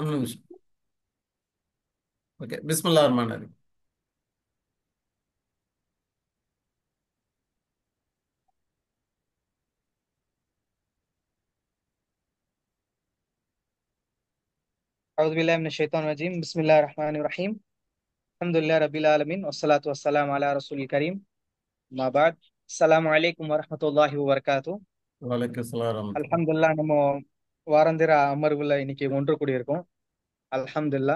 ஒரு நிமிஷம் ஓகே பிஸ்மில்லா ரஹ்மான் ரஹீம் أعوذ بالله من الشيطان الرجيم بسم الله الرحمن الرحيم الحمد لله رب العالمين والصلاة والسلام على رسول الكريم ما بعد السلام عليكم ورحمة الله وبركاته வலைக்கம் சலாம் ரஹ்மத்துல்லாஹி. الحمد لله நம்ம வாரந்திர அமர்வுல இன்னைக்கு ஒன்று கூடியிருக்கோம் அலமதுல்லா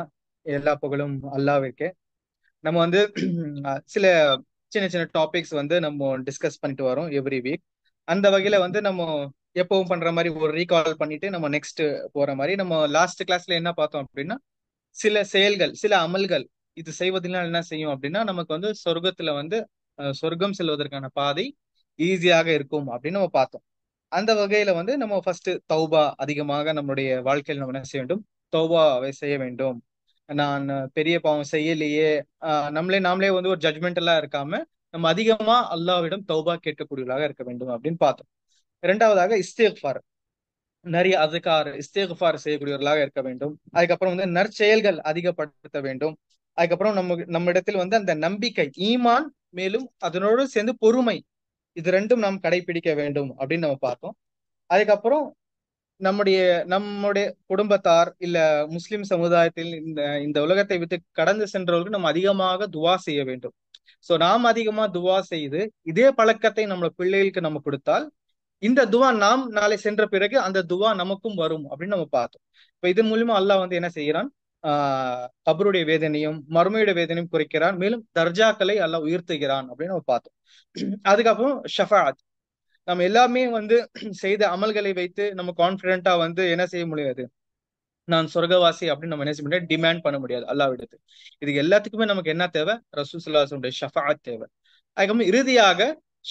எல்லா புகழும் அல்லாவிற்கே நம்ம வந்து சில சின்ன சின்ன டாபிக்ஸ் வந்து நம்ம டிஸ்கஸ் பண்ணிட்டு வரோம் எவ்ரி வீக் அந்த வகையில வந்து நம்ம எப்பவும் பண்ற மாதிரி ஒரு ரீகால் பண்ணிட்டு நம்ம நெக்ஸ்ட் போற மாதிரி நம்ம லாஸ்ட் கிளாஸ்ல என்ன பார்த்தோம் அப்படின்னா சில செயல்கள் சில அமல்கள் இது செய்வதனால் என்ன செய்யும் அப்படின்னா நமக்கு வந்து சொர்க்கத்துல வந்து சொர்க்கம் செல்வதற்கான பாதை ஈஸியாக இருக்கும் அப்படின்னு நம்ம பார்த்தோம் அந்த வகையில வந்து நம்ம ஃபர்ஸ்ட் தௌபா அதிகமாக நம்மளுடைய வாழ்க்கையில் நம்ம என்ன செய்ய வேண்டும் தோவாவை செய்ய வேண்டும் நான் பெரிய பாவம் செய்யலையே நம்மளே நாமளே வந்து ஒரு ஜட்மெண்டெல்லாம் எல்லாம் இருக்காம நம்ம அதிகமா அல்லாவிடம் தௌபா கேட்கக்கூடியவர்களாக இருக்க வேண்டும் அப்படின்னு பார்த்தோம் இரண்டாவதாக இஸ்தேஃபார் நிறைய அதுக்கார் இஸ்தேஃபார் செய்யக்கூடியவர்களாக இருக்க வேண்டும் அதுக்கப்புறம் வந்து நற்செயல்கள் அதிகப்படுத்த வேண்டும் அதுக்கப்புறம் நம்ம நம்ம இடத்தில் வந்து அந்த நம்பிக்கை ஈமான் மேலும் அதனோடு சேர்ந்து பொறுமை இது ரெண்டும் நாம் கடைபிடிக்க வேண்டும் அப்படின்னு நம்ம பார்த்தோம் அதுக்கப்புறம் நம்முடைய நம்முடைய குடும்பத்தார் இல்ல முஸ்லிம் சமுதாயத்தில் இந்த இந்த உலகத்தை விட்டு கடந்து சென்றவர்களுக்கு நம்ம அதிகமாக துவா செய்ய வேண்டும் சோ நாம் அதிகமா துவா செய்து இதே பழக்கத்தை நம்ம பிள்ளைகளுக்கு நம்ம கொடுத்தால் இந்த துவா நாம் நாளை சென்ற பிறகு அந்த துவா நமக்கும் வரும் அப்படின்னு நம்ம பார்த்தோம் இப்ப இதன் மூலியமா அல்லாஹ் வந்து என்ன செய்யறான் ஆஹ் கபருடைய வேதனையும் மருமையுடைய வேதனையும் குறைக்கிறான் மேலும் தர்ஜாக்களை அல்லாஹ் உயர்த்துகிறான் அப்படின்னு நம்ம பார்த்தோம் அதுக்கப்புறம் ஷஃபாத் நம்ம எல்லாமே வந்து செய்த அமல்களை வைத்து நம்ம கான்பிடண்டா வந்து என்ன செய்ய முடியாது நான் சொர்க்கவாசி அப்படின்னு நம்ம என்ன செய்ய முடியாது டிமாண்ட் பண்ண முடியாது அல்லாவிடத்து இது எல்லாத்துக்குமே நமக்கு என்ன தேவை ரசூசல்லாசனுடைய ஷஃபாத் தேவை அதுக்கப்புறம் இறுதியாக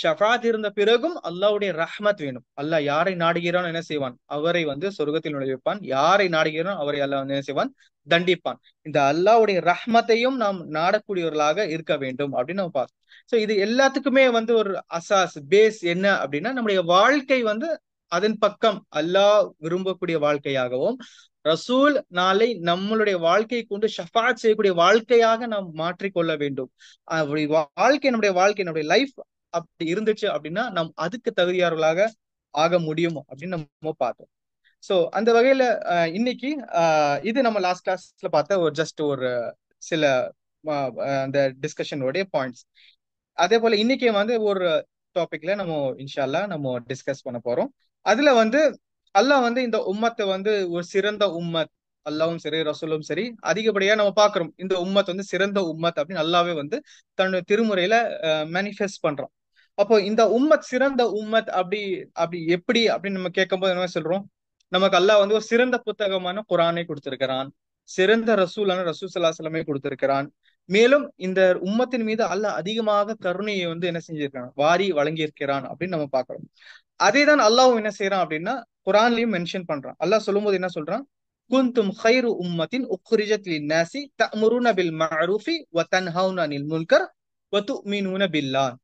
ஷஃபாத் இருந்த பிறகும் அல்லாவுடைய ரஹ்மத் வேணும் அல்லாஹ் யாரை நாடுகிறான் என்ன செய்வான் அவரை வந்து சொர்க்கத்தில் நுழைவிப்பான் யாரை நாடுகிறான் அவரை அல்லாஹ் என்ன செய்வான் தண்டிப்பான் இந்த அல்லாவுடைய ரஹ்மத்தையும் நாம் நாடக்கூடியவர்களாக இருக்க வேண்டும் அப்படின்னு நம்ம பார்த்தோம் சோ இது எல்லாத்துக்குமே வந்து ஒரு அசாஸ் பேஸ் என்ன அப்படின்னா நம்முடைய வாழ்க்கை வந்து அதன் பக்கம் அல்லாஹ் விரும்பக்கூடிய வாழ்க்கையாகவும் ரசூல் நாளை நம்மளுடைய வாழ்க்கையை கொண்டு ஷஃபாத் செய்யக்கூடிய வாழ்க்கையாக நாம் மாற்றிக்கொள்ள வேண்டும் வாழ்க்கை நம்முடைய வாழ்க்கை நம்முடைய லைஃப் அப்படி இருந்துச்சு அப்படின்னா நம் அதுக்கு தகுதியார்களாக ஆக முடியும் அப்படின்னு நம்ம பார்த்தோம் ஸோ அந்த வகையில இன்னைக்கு இது நம்ம லாஸ்ட் கிளாஸ்ல பார்த்த ஒரு ஜஸ்ட் ஒரு சில அந்த டிஸ்கஷனுடைய பாயிண்ட்ஸ் அதே போல இன்னைக்கு வந்து ஒரு டாபிக்ல நம்ம இன்ஷால்லா நம்ம டிஸ்கஸ் பண்ண போறோம் அதுல வந்து அல்லாஹ் வந்து இந்த உம்மத்தை வந்து ஒரு சிறந்த உம்மத் அல்லாவும் சரி ரசூலும் சரி அதிகப்படியா நம்ம பாக்குறோம் இந்த உம்மத் வந்து சிறந்த உம்மத் அப்படின்னு நல்லாவே வந்து தன்னுடைய திருமுறையில மேனிஃபெஸ்ட் பண்றோம் அப்போ இந்த உம்மத் சிறந்த உம்மத் அப்படி அப்படி எப்படி அப்படின்னு நம்ம கேட்கும்போது என்ன சொல்றோம் நமக்கு அல்லாஹ் வந்து ஒரு சிறந்த புத்தகமான குரானை கொடுத்திருக்கிறான் சிறந்த ரசூலான ரசூல் சல்லாஹலமே கொடுத்திருக்கிறான் மேலும் இந்த உம்மத்தின் மீது அல்லாஹ் அதிகமாக கருணையை வந்து என்ன செஞ்சிருக்கான் வாரி வழங்கியிருக்கிறான் அப்படின்னு நம்ம பாக்கிறோம் அதே தான் அல்லாவும் என்ன செய்யறான் அப்படின்னா குரான்லயும் மென்ஷன் பண்றான் அல்லாஹ் சொல்லும்போது என்ன சொல்றான் குந்தும் ஹைரு உம்மத்தின் உக்ரிஜத் நாசி தமுருன பில் மஅரூஃபி வ தன்ஹவுன அனில் முல்கர் வ துமினுன பில்லான்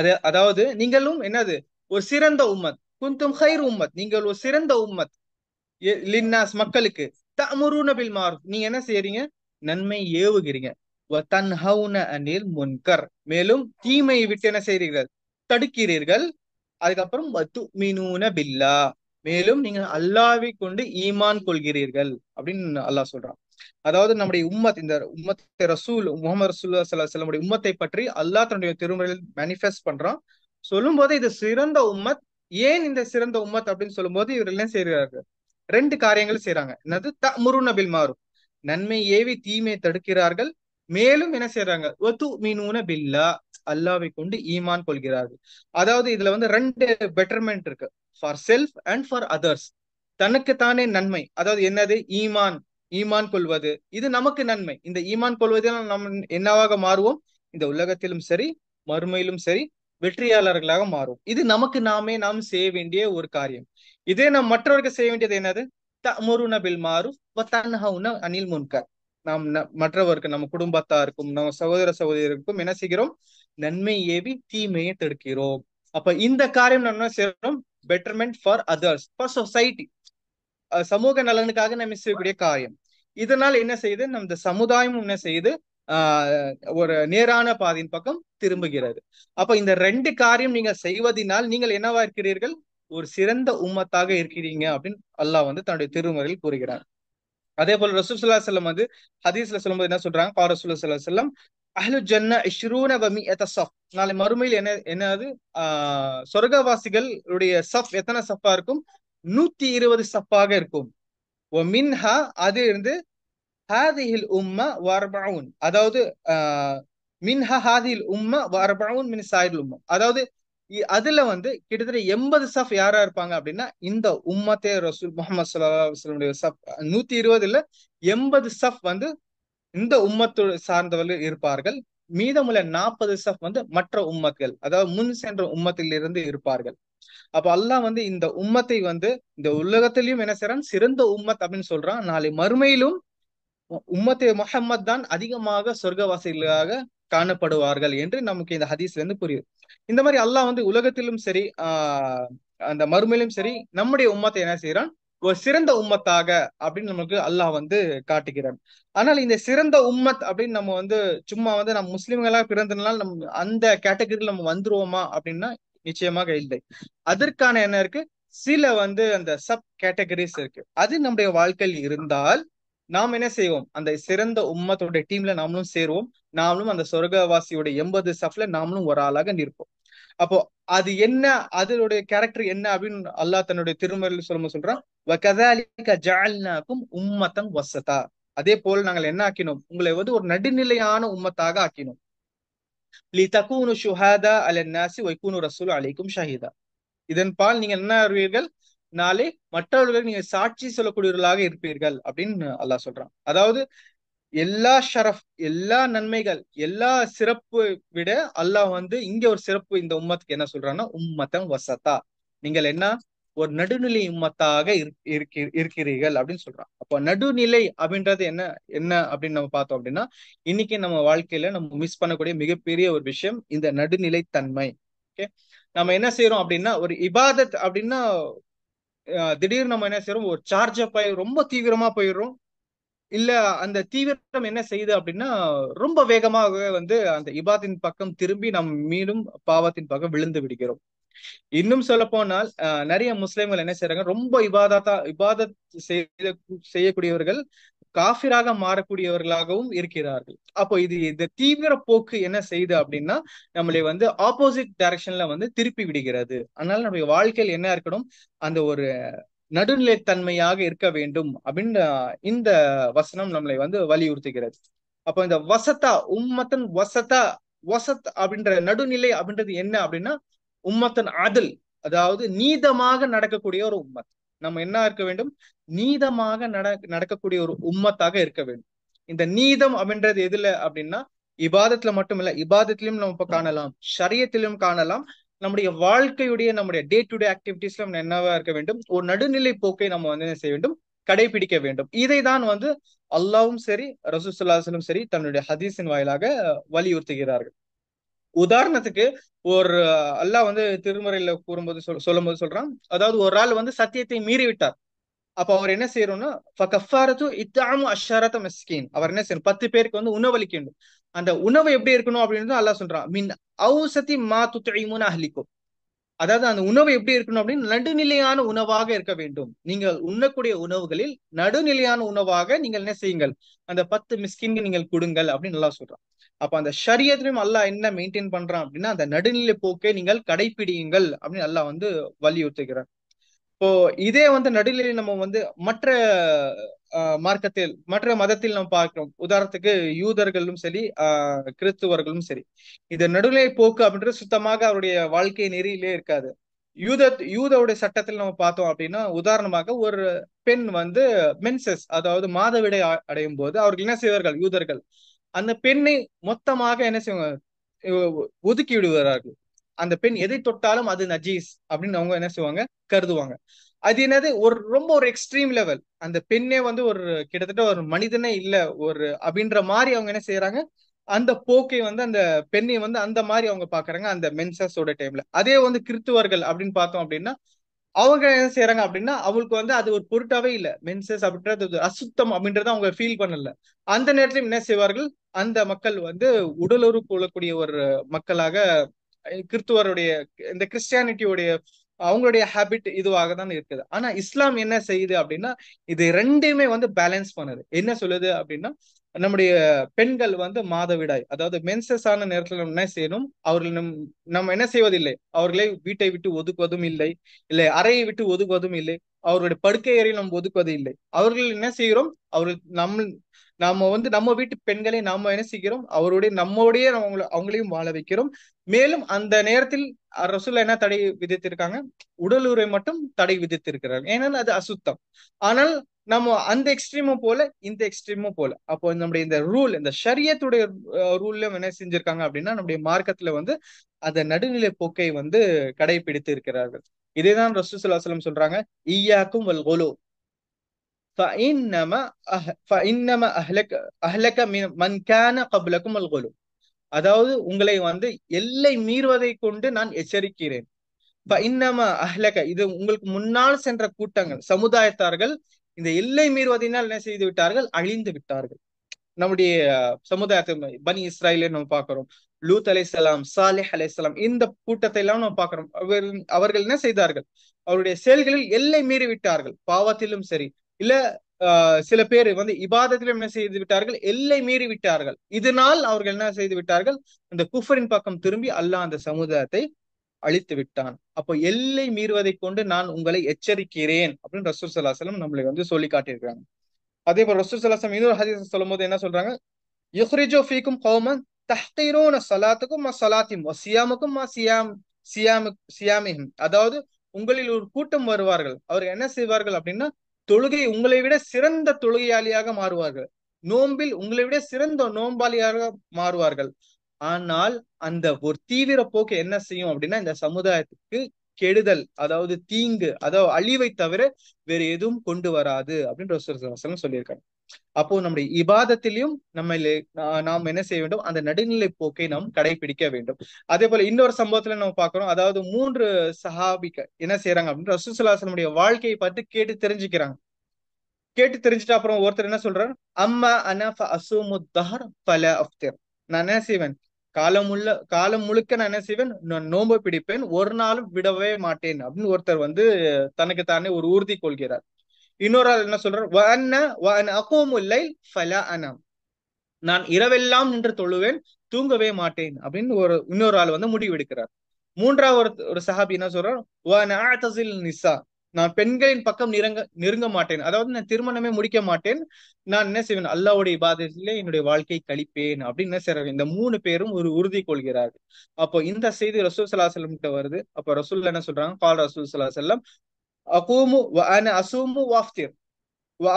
அது அதாவது நீங்களும் என்னது ஒரு சிறந்த உம்மத் குந்தும் ஹைர் உம்மத் நீங்கள் ஒரு சிறந்த உம்மத் லின்னாஸ் மக்களுக்கு தமுருனபில் பில் மாறும் நீங்க என்ன செய்யறீங்க நன்மை ஏவுகிறீங்க அனில் முன்கர் மேலும் தீமையை விட்டு என்ன செய்கிறீர்கள் தடுக்கிறீர்கள் அதுக்கப்புறம் மீனூன பில்லா மேலும் நீங்கள் அல்லாவை கொண்டு ஈமான் கொள்கிறீர்கள் அப்படின்னு அல்லாஹ் சொல்றான் அதாவது நம்முடைய உம்மத் இந்த உம்மத்தை ரசூல் முகமது சில சல்லாஹ் உம்மத்தை பற்றி அல்லாஹ் தன்னுடைய திருமுறையில் மேனிஃபெஸ்ட் பண்றான் சொல்லும் போது இது சிறந்த உம்மத் ஏன் இந்த சிறந்த உம்மத் அப்படின்னு சொல்லும் போது இவர் எல்லாம் செய்கிறார்கள் ரெண்டு காரியங்கள் செய்யறாங்க என்னது த முருநபில் மாறும் நன்மை ஏவி தீமையை தடுக்கிறார்கள் மேலும் என்ன செய்யறாங்க ஒத்து மீனூன பில்லா அல்லாவை கொண்டு ஈமான் கொள்கிறார்கள் அதாவது இதுல வந்து ரெண்டு பெட்டர்மெண்ட் இருக்கு for self and for others தனக்கு தானே நன்மை அதாவது என்னது ஈமான் ஈமான் கொள்வது இது நமக்கு நன்மை இந்த ஈமான் கொள்வதில் நாம் என்னவாக மாறுவோம் இந்த உலகத்திலும் சரி மறுமையிலும் சரி வெற்றியாளர்களாக மாறும் இது நமக்கு நாமே நாம் செய்ய வேண்டிய ஒரு காரியம் இதே நாம் மற்றவர்கள் செய்ய வேண்டியது என்னது தமுருன பில் மாறு அனில் முன்கர் நாம் மற்றவருக்கு நம்ம குடும்பத்தாருக்கும் நம்ம சகோதர சகோதரருக்கும் என்ன செய்கிறோம் நன்மை ஏவி தீமையை தடுக்கிறோம் அப்ப இந்த காரியம் நம்ம என்ன செய்யறோம் betterment for others for society சமூக நலனுக்காக நம்ம செய்யக்கூடிய காரியம் இதனால் என்ன செய்யுது இந்த சமுதாயமும் என்ன செய்யுது ஒரு நேரான பாதையின் பக்கம் திரும்புகிறது அப்ப இந்த ரெண்டு காரியம் நீங்க செய்வதனால் நீங்கள் என்னவா இருக்கிறீர்கள் ஒரு சிறந்த உம்மத்தாக இருக்கிறீங்க அப்படின்னு அல்லாஹ் வந்து தன்னுடைய திருமுறையில் கூறுகிறார் அதே போல ரசூல்லா செல்லம் வந்து ஹதீஸ்ல சொல்லும்போது என்ன சொல்றாங்க பா ரசூல்லா செல்லம் அஹ்லு ஜன்ன இஷ்ரூன வமி எத சஃப் நாளை மறுமையில் என்ன என்னது ஆஹ் சொர்க்கவாசிகளுடைய சஃப் எத்தனை சஃபா இருக்கும் நூத்தி இருபது சப்பாக இருக்கும் ஓ மின்ஹா அது இருந்து ஹாதிஹில் உம்மா வர்பவுன் அதாவது மின்ஹா ஹாதிஹில் உம்மா வர்பவுன் மின் சாயில் உம்மா அதாவது அதுல வந்து கிட்டத்தட்ட எண்பது சஃப் யாரா இருப்பாங்க அப்படின்னா இந்த உம்மத்தே ரசூல் முகமது சல்லாஹ் சஃப் நூத்தி இருபதுல எண்பது சஃப் வந்து இந்த உம்மத்து சார்ந்தவர்கள் இருப்பார்கள் மீதமுள்ள நாற்பது சஃப் வந்து மற்ற உம்மத்துகள் அதாவது முன் சென்ற உம்மத்தில் இருந்து இருப்பார்கள் அப்ப அல்லாஹ் வந்து இந்த உம்மத்தை வந்து இந்த உலகத்திலையும் என்ன செய்யறான் சிறந்த உம்மத் அப்படின்னு சொல்றான் நாளை மறுமையிலும் உம்மத்தை முகம்மத் தான் அதிகமாக சொர்க்கவாசிகளாக காணப்படுவார்கள் என்று நமக்கு இந்த ஹதீஸ்ல இருந்து புரியுது இந்த மாதிரி அல்லாஹ் வந்து உலகத்திலும் சரி ஆஹ் அந்த மறுமையிலும் சரி நம்முடைய உம்மத்தை என்ன செய்யறான் ஒரு சிறந்த உம்மத்தாக அப்படின்னு நமக்கு அல்லாஹ் வந்து காட்டுகிறான் ஆனால் இந்த சிறந்த உம்மத் அப்படின்னு நம்ம வந்து சும்மா வந்து நம்ம முஸ்லிம்களாக பிறந்ததுனால நம்ம அந்த கேட்டகரியில் நம்ம வந்துருவோமா அப்படின்னா நிச்சயமாக இல்லை அதற்கான என்ன இருக்கு சில வந்து அந்த சப் கேட்டகரிஸ் இருக்கு அது நம்முடைய வாழ்க்கையில் இருந்தால் நாம் என்ன செய்வோம் அந்த சிறந்த உம்மத்தோட டீம்ல நாமளும் சேருவோம் நாமளும் அந்த சொர்க்கவாசியோட எண்பது சப்ல நாமளும் ஒரு ஆளாக நிற்போம் அப்போ அது என்ன அதனுடைய கேரக்டர் என்ன அப்படின்னு அல்லாஹ் தன்னுடைய திருமறையில் சொல்லும் சொல்றான் உம்மத்தம் வசதா அதே போல் நாங்கள் என்ன ஆக்கினோம் உங்களை வந்து ஒரு நடுநிலையான உம்மத்தாக ஆக்கினோம் லிதகூனு ஷுஹாதா அலன்னாசி வைக்கூனு ரசூல் அலைக்கும் ஷஹீதா இதன் பால் நீங்க என்ன அறிவீர்கள் நாளை மற்றவர்கள் நீங்க சாட்சி சொல்லக்கூடியவர்களாக இருப்பீர்கள் அப்படின்னு அல்லாஹ் சொல்றான் அதாவது எல்லா ஷரஃப் எல்லா நன்மைகள் எல்லா சிறப்பு விட அல்லாஹ் வந்து இங்க ஒரு சிறப்பு இந்த உம்மத்துக்கு என்ன சொல்றான்னா உம்மத்தம் வசத்தா நீங்கள் என்ன ஒரு நடுநிலை உம்மத்தாக இருக்கிறீர்கள் அப்படின்னு சொல்றான் அப்போ நடுநிலை அப்படின்றது என்ன என்ன அப்படின்னு நம்ம பார்த்தோம் அப்படின்னா இன்னைக்கு நம்ம வாழ்க்கையில நம்ம மிஸ் பண்ணக்கூடிய மிகப்பெரிய ஒரு விஷயம் இந்த நடுநிலை தன்மை ஓகே நம்ம என்ன செய்யறோம் அப்படின்னா ஒரு இபாதத் அப்படின்னா திடீர்னு நம்ம என்ன செய்யறோம் ஒரு சார்ஜ் அப் ரொம்ப தீவிரமா போயிடுறோம் இல்ல அந்த தீவிரம் என்ன செய்யுது அப்படின்னா ரொம்ப வேகமாக வந்து அந்த இபாத்தின் பக்கம் திரும்பி நம் மீண்டும் பாவத்தின் பக்கம் விழுந்து விடுகிறோம் இன்னும் சொல்ல போனால் நிறைய முஸ்லீம்கள் என்ன செய்யறாங்க ரொம்ப இபாதத்தா இபாதத் செய்த செய்யக்கூடியவர்கள் காஃபிராக மாறக்கூடியவர்களாகவும் இருக்கிறார்கள் அப்போ இது இந்த தீவிர போக்கு என்ன செய்யுது அப்படின்னா நம்மளை வந்து ஆப்போசிட் டைரக்ஷன்ல வந்து திருப்பி விடுகிறது அதனால நம்முடைய வாழ்க்கையில் என்ன இருக்கணும் அந்த ஒரு நடுநிலைத்தன்மையாக இருக்க வேண்டும் அப்படின்னு இந்த வசனம் நம்மளை வந்து வலியுறுத்துகிறது அப்போ இந்த வசத்தா உம்மத்தன் வசத்தா வசத் அப்படின்ற நடுநிலை அப்படின்றது என்ன அப்படின்னா உம்மத்தன் அதில் அதாவது நீதமாக நடக்கக்கூடிய ஒரு உம்மத் நம்ம என்ன இருக்க வேண்டும் நீதமாக நட நடக்கக்கூடிய ஒரு உம்மத்தாக இருக்க வேண்டும் இந்த நீதம் அப்படின்றது எதுல அப்படின்னா இபாதத்துல மட்டுமில்ல இபாதத்திலும் நம்ம இப்ப காணலாம் சரியத்திலும் காணலாம் நம்முடைய வாழ்க்கையுடைய நம்முடைய டே டு டே ஆக்டிவிட்டிஸ்ல நம்ம என்னவா இருக்க வேண்டும் ஒரு நடுநிலை போக்கை நம்ம வந்து என்ன செய்ய வேண்டும் கடைபிடிக்க வேண்டும் இதை தான் வந்து அல்லாவும் சரி ரசூசுல்லாசலும் சரி தன்னுடைய ஹதீஸின் வாயிலாக வலியுறுத்துகிறார்கள் உதாரணத்துக்கு ஒரு அல்லாஹ் வந்து திருமறையில கூறும்போது சொல் சொல்லும் போது சொல்றான் அதாவது ஒரு ஆள் வந்து சத்தியத்தை மீறி விட்டார் அப்ப அவர் என்ன கஃபாரத்து இத்தாமு அஷரத அவர் என்ன செய்யணும் பத்து பேருக்கு வந்து உணவு அளிக்கணும் அந்த உணவு எப்படி இருக்கணும் அப்படின்னு அல்லா சொல்றான் மின் அவுசத்தி மா துத்தைமுன அஹ்லிக்கும் அதாவது அந்த உணவு எப்படி இருக்கணும் அப்படின்னு நடுநிலையான உணவாக இருக்க வேண்டும் நீங்கள் உண்ணக்கூடிய உணவுகளில் நடுநிலையான உணவாக நீங்கள் என்ன செய்யுங்கள் அந்த பத்து மிஸ்கின்னு நீங்கள் கொடுங்கள் அப்படின்னு நல்லா சொல்றான் அப்ப அந்த ஷரியத்திலும் அல்லா என்ன மெயின்டைன் பண்றான் அப்படின்னா அந்த நடுநிலை போக்கை நீங்கள் கடைபிடியுங்கள் அப்படின்னு நல்லா வந்து வலியுறுத்துகிறார் இப்போ இதே வந்து நடுநிலையில் நம்ம வந்து மற்ற மார்க்கத்தில் மற்ற மதத்தில் நம்ம பார்க்கிறோம் உதாரணத்துக்கு யூதர்களும் சரி கிறிஸ்துவர்களும் சரி இது நடுநிலை போக்கு அப்படின்றது சுத்தமாக அவருடைய வாழ்க்கை நெறியிலே இருக்காது யூத யூதவுடைய சட்டத்தில் நம்ம பார்த்தோம் அப்படின்னா உதாரணமாக ஒரு பெண் வந்து மென்சஸ் அதாவது மாதவிடை அடையும் போது அவர்கள் என்ன செய்வார்கள் யூதர்கள் அந்த பெண்ணை மொத்தமாக என்ன செய்வாங்க ஒதுக்கி விடுவார்கள் அந்த பெண் எதை தொட்டாலும் அது நஜீஸ் அப்படின்னு அவங்க என்ன செய்வாங்க கருதுவாங்க அது என்னது ஒரு ரொம்ப ஒரு எக்ஸ்ட்ரீம் லெவல் அந்த பெண்ணே வந்து ஒரு கிட்டத்தட்ட ஒரு மனிதனே இல்ல ஒரு அப்படின்ற மாதிரி அவங்க என்ன செய்யறாங்க அந்த போக்கை வந்து அந்த பெண்ணை வந்து அந்த மாதிரி அவங்க பாக்குறாங்க அந்த மென்சஸோட டைம்ல அதே வந்து கிறித்துவர்கள் அப்படின்னு பார்த்தோம் அப்படின்னா அவங்க என்ன செய்யறாங்க அப்படின்னா அவங்களுக்கு வந்து அது ஒரு பொருட்டாவே இல்ல மென்சஸ் அப்படின்றது அசுத்தம் அப்படின்றத அவங்க ஃபீல் பண்ணல அந்த நேரத்திலும் என்ன செய்வார்கள் அந்த மக்கள் வந்து உடலுறு கொள்ளக்கூடிய ஒரு மக்களாக கிறிஸ்துவருடைய இந்த கிறிஸ்டியானிட்டியுடைய அவங்களுடைய ஹேபிட் இதுவாக தான் இருக்குது ஆனா இஸ்லாம் என்ன செய்யுது அப்படின்னா இது ரெண்டுமே வந்து பேலன்ஸ் பண்ணுது என்ன சொல்லுது அப்படின்னா நம்முடைய பெண்கள் வந்து மாதவிடாய் அதாவது மென்சஸ் ஆன நேரத்துல நம்ம என்ன செய்யணும் அவர்கள் நம் நம்ம என்ன செய்வதில்லை அவர்களை வீட்டை விட்டு ஒதுக்குவதும் இல்லை இல்லை அறையை விட்டு ஒதுக்குவதும் இல்லை அவருடைய படுக்கை அறையில் நம்ம ஒதுக்குவது இல்லை அவர்கள் என்ன செய்கிறோம் அவர்கள் நம் நாம வந்து நம்ம வீட்டு பெண்களை நாம என்ன செய்கிறோம் அவருடைய நம்மோடைய அவங்களையும் வாழ வைக்கிறோம் மேலும் அந்த நேரத்தில் ரசூல் என்ன தடை விதித்திருக்காங்க உடல் உரை மட்டும் தடை விதித்திருக்கிறாங்க ஏன்னா அது அசுத்தம் ஆனால் நம்ம அந்த எக்ஸ்ட்ரீமும் போல இந்த எக்ஸ்ட்ரீமும் போல அப்போ நம்முடைய இந்த ரூல் இந்த ஷரியத்துடைய ரூல்ல என்ன செஞ்சிருக்காங்க அப்படின்னா நம்முடைய மார்க்கத்துல வந்து அந்த நடுநிலை போக்கை வந்து கடைபிடித்து இருக்கிறார்கள் இதேதான் ரசூசுல்லா சொல்றாங்க ஈயாக்கும் வல் கோலோ அதாவது உங்களை வந்து எல்லை மீறுவதை கொண்டு நான் எச்சரிக்கிறேன் இது உங்களுக்கு முன்னால் சென்ற கூட்டங்கள் சமுதாயத்தார்கள் இந்த எல்லை மீறுவதனால் என்ன செய்து விட்டார்கள் அழிந்து விட்டார்கள் நம்முடைய சமுதாயத்தை பனி இஸ்ராயல் நம்ம பார்க்கிறோம் லூத் அலைசலாம் சாலிஹ் அலைசலாம் இந்த கூட்டத்தை எல்லாம் நம்ம பாக்குறோம் அவர்கள் அவர்கள் என்ன செய்தார்கள் அவருடைய செயல்களில் எல்லை மீறி விட்டார்கள் பாவத்திலும் சரி இல்ல சில பேர் வந்து இபாதத்திலும் என்ன செய்து விட்டார்கள் எல்லை மீறி விட்டார்கள் இதனால் அவர்கள் என்ன செய்து விட்டார்கள் அந்த குஃபரின் பக்கம் திரும்பி அல்லாஹ் அந்த சமுதாயத்தை அழித்து விட்டான் அப்போ எல்லை மீறுவதை கொண்டு நான் உங்களை எச்சரிக்கிறேன் அப்படின்னு ரசூல் சலாஹலம் நம்மளை வந்து சொல்லி காட்டியிருக்காங்க அதே போல ரசூல் சலாஹம் இன்னொரு ஹதீஸ் சொல்லும் போது என்ன சொல்றாங்க யுஹ்ரிஜோ ஃபீக்கும் கோமன் தஹ்தீரோன சலாத்துக்கும் சலாத்திம் சியாமுக்கும் சியாம் சியாமு சியாமிஹிம் அதாவது உங்களில் ஒரு கூட்டம் வருவார்கள் அவர் என்ன செய்வார்கள் அப்படின்னா தொழுகை உங்களை விட சிறந்த தொழுகையாளியாக மாறுவார்கள் நோன்பில் உங்களை விட சிறந்த நோன்பாளியாக மாறுவார்கள் ஆனால் அந்த ஒரு தீவிர போக்கு என்ன செய்யும் அப்படின்னா இந்த சமுதாயத்துக்கு கெடுதல் அதாவது தீங்கு அதாவது அழிவை தவிர வேறு எதுவும் கொண்டு வராது அப்படின்னு சொல்லியிருக்காங்க அப்போ நம்முடைய இபாதத்திலையும் நம்ம நாம் என்ன செய்ய வேண்டும் அந்த நடுநிலை போக்கை நாம் கடைபிடிக்க வேண்டும் அதே போல இன்னொரு சம்பவத்துல நம்ம பாக்குறோம் அதாவது மூன்று சஹாபிக்க என்ன செய்யறாங்க அப்படின்னு ரசூசலாசனுடைய வாழ்க்கையை பார்த்து கேட்டு தெரிஞ்சுக்கிறாங்க கேட்டு தெரிஞ்சுட்டு அப்புறம் ஒருத்தர் என்ன சொல்றாரு அம்மா அனஃப தஹர் பல அஃப்தர் நான் என்ன செய்வேன் உள்ள காலம் முழுக்க நான் என்ன செய்வேன் நான் நோன்பு பிடிப்பேன் ஒரு நாளும் விடவே மாட்டேன் அப்படின்னு ஒருத்தர் வந்து தனக்கு தானே ஒரு உறுதி கொள்கிறார் இன்னொரு ஆள் என்ன சொல்ற வன்ன அகோம் இல்லை ஃபலா அனம் நான் இரவெல்லாம் நின்று தொழுவேன் தூங்கவே மாட்டேன் அப்படின்னு ஒரு இன்னொரு ஆள் வந்து முடிவெடுக்கிறார் மூன்றாவது ஒரு சஹாபி என்ன சொல்றார் நிசா நான் பெண்களின் பக்கம் நெருங்க நெருங்க மாட்டேன் அதாவது நான் திருமணமே முடிக்க மாட்டேன் நான் என்ன செய்வேன் அல்லாவுடைய பாதத்திலே என்னுடைய வாழ்க்கையை கழிப்பேன் அப்படின்னு என்ன செய்றாங்க இந்த மூணு பேரும் ஒரு உறுதி கொள்கிறார்கள் அப்போ இந்த செய்தி ரசூல் சலாஹ் செல்லம் கிட்ட வருது அப்போ ரசூல் என்ன சொல்றாங்க கால் ரசூல் சலாஹ் செல்லம் அகூமு அசூமு வாஃப்திர்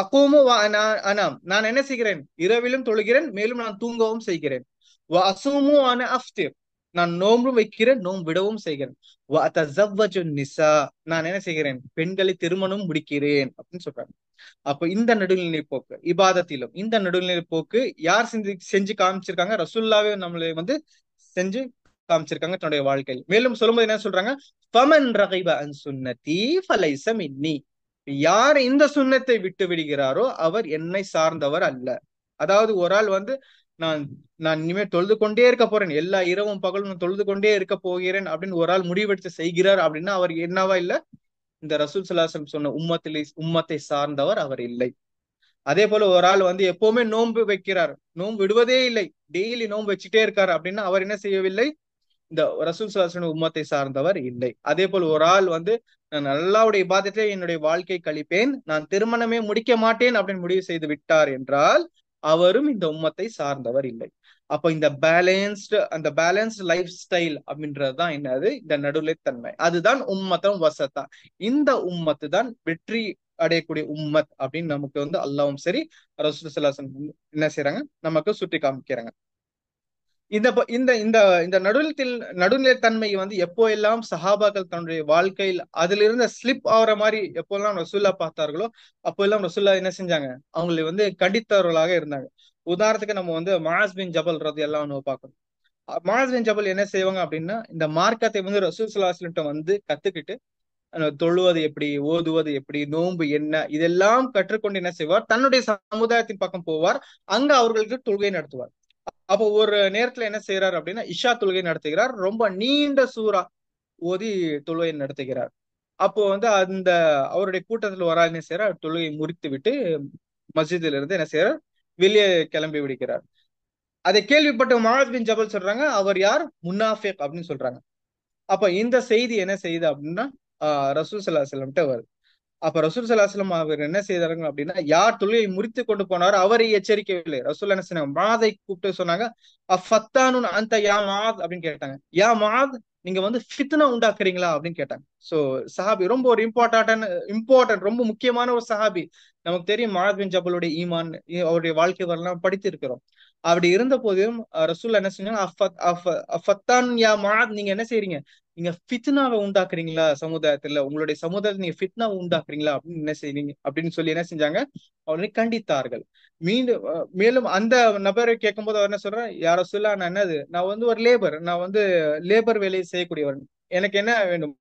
அகூமு அனாம் நான் என்ன செய்கிறேன் இரவிலும் தொழுகிறேன் மேலும் நான் தூங்கவும் செய்கிறேன் அசூமு அன அஃப்திர் நான் நோம்பும் வைக்கிறேன் நோம்பு விடவும் செய்கிறேன் நிசா நான் என்ன செய்கிறேன் பெண்களை திருமணம் முடிக்கிறேன் அப்படின்னு சொல்றாங்க அப்ப இந்த நடுநிலை போக்கு இபாதத்திலும் இந்த நடுநிலை போக்கு யார் செஞ்சு செஞ்சு காமிச்சிருக்காங்க ரசுல்லாவே நம்மளை வந்து செஞ்சு காமிச்சிருக்காங்க தன்னுடைய வாழ்க்கையில் மேலும் சொல்லும்போது என்ன சொல்றாங்க யார் இந்த சுண்ணத்தை விட்டு விடுகிறாரோ அவர் என்னை சார்ந்தவர் அல்ல அதாவது ஒரு ஆள் வந்து நான் நான் இனிமேல் தொழுது கொண்டே இருக்க போறேன் எல்லா இரவும் பகலும் நான் தொழுது கொண்டே இருக்க போகிறேன் அப்படின்னு ஒரு ஆள் முடிவெடுத்து செய்கிறார் அப்படின்னா அவர் என்னவா இல்ல இந்த ரசூல் சலாசம் சொன்ன உம்மத்தில் உம்மத்தை சார்ந்தவர் அவர் இல்லை அதே போல ஒரு ஆள் வந்து எப்பவுமே நோன்பு வைக்கிறார் நோன்பு விடுவதே இல்லை டெய்லி நோன்பு வச்சுட்டே இருக்காரு அப்படின்னா அவர் என்ன செய்யவில்லை இந்த ரசூல் சலாசன உம்மத்தை சார்ந்தவர் இல்லை அதே போல் ஒரு ஆள் வந்து நான் அல்லாவுடைய பாதத்தை என்னுடைய வாழ்க்கை கழிப்பேன் நான் திருமணமே முடிக்க மாட்டேன் அப்படின்னு முடிவு செய்து விட்டார் என்றால் அவரும் இந்த உம்மத்தை சார்ந்தவர் இல்லை அப்ப இந்த பேலன்ஸ்டு அந்த பேலன்ஸ்டு லைஃப் ஸ்டைல் அப்படின்றது தான் என்னது இந்த நடுநிலைத்தன்மை அதுதான் உம்மத்தம் வசத்தா இந்த உம்மத்து தான் வெற்றி அடையக்கூடிய உம்மத் அப்படின்னு நமக்கு வந்து அல்லாவும் சரி ரசூல் சலாசன் என்ன செய்யறாங்க நமக்கு சுட்டி காமிக்கிறாங்க இந்த இந்த இந்த இந்த நடுநிலத்தில் நடுநிலைத்தன்மை வந்து எப்போ எல்லாம் சஹாபாக்கள் தன்னுடைய வாழ்க்கையில் அதுல இருந்த ஸ்லிப் ஆகிற மாதிரி எப்போ எல்லாம் ரசூல்லா பார்த்தார்களோ அப்போ எல்லாம் ரசூல்லா என்ன செஞ்சாங்க அவங்களை வந்து கண்டித்தவர்களாக இருந்தாங்க உதாரணத்துக்கு நம்ம வந்து மாஸ் பின் ஜபல் ரது எல்லாம் ஒன்று பார்க்கணும் மாஸ் பின் ஜபல் என்ன செய்வாங்க அப்படின்னா இந்த மார்க்கத்தை வந்து ரசூல் சுல்லாஸ்லிட்ட வந்து கத்துக்கிட்டு தொழுவது எப்படி ஓதுவது எப்படி நோன்பு என்ன இதெல்லாம் கற்றுக்கொண்டு என்ன செய்வார் தன்னுடைய சமுதாயத்தின் பக்கம் போவார் அங்க அவர்களுக்கு தொழுகை நடத்துவார் அப்போ ஒரு நேரத்துல என்ன செய்யறாரு அப்படின்னா இஷா தொழுகை நடத்துகிறார் ரொம்ப நீண்ட சூறா ஓதி தொழுகை நடத்துகிறார் அப்போ வந்து அந்த அவருடைய கூட்டத்தில் வரா என்ன செய்யறார் தொழுகை முறித்து விட்டு மஸ்ஜிதில் இருந்து என்ன செய்யறார் வெளியே கிளம்பி விடுகிறார் அதை கேள்விப்பட்ட மஹாத் பின் ஜபல் சொல்றாங்க அவர் யார் முன்னாஃபேக் அப்படின்னு சொல்றாங்க அப்ப இந்த செய்தி என்ன செய்யுது அப்படின்னா ரசூசல்லா செல்லம்கிட்ட வருது அப்ப ரசூல் சலாஹலம் அவர் என்ன செய்தார்கள் அப்படின்னா யார் தொழிலை முறித்து கொண்டு போனாரோ அவரை எச்சரிக்கவில்லை ரசூல் என்ன மாதை கூப்பிட்டு சொன்னாங்க அஃபத்தானு அந்த யா மாத் அப்படின்னு கேட்டாங்க யா மாத் நீங்க வந்து ஃபித்னா உண்டாக்குறீங்களா அப்படின்னு கேட்டாங்க சோ சஹாபி ரொம்ப ஒரு இம்பார்ட்டன்டான இம்பார்ட்டன்ட் ரொம்ப முக்கியமான ஒரு சஹாபி நமக்கு தெரியும் மாத் பின் ஜபலுடைய ஈமான் அவருடைய வாழ்க்கை வரலாம் படித்து இருக்கிறோம் அப்படி இருந்த போதிலும் ரசூல் என்ன செஞ்சாங்க நீங்க என்ன செய்றீங்க நீங்க ஃபித்னாவை உண்டாக்குறீங்களா சமுதாயத்துல உங்களுடைய சமுதாயத்தை நீங்க ஃபித்னாவை உண்டாக்குறீங்களா அப்படின்னு என்ன செய்றீங்க அப்படின்னு சொல்லி என்ன செஞ்சாங்க அவரை கண்டித்தார்கள் மீண்டும் மேலும் அந்த நபரை கேட்கும்போது அவர் என்ன சொல்றேன் யார சொல்ல நான் என்னது நான் வந்து ஒரு லேபர் நான் வந்து லேபர் வேலையை செய்யக்கூடியவன் எனக்கு என்ன வேணும்